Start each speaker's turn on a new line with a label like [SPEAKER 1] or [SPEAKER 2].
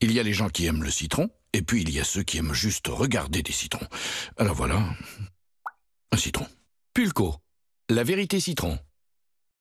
[SPEAKER 1] Il y a les gens qui aiment le citron, et puis il y a ceux qui aiment juste regarder des citrons. Alors voilà, un citron. Pulco, la vérité citron.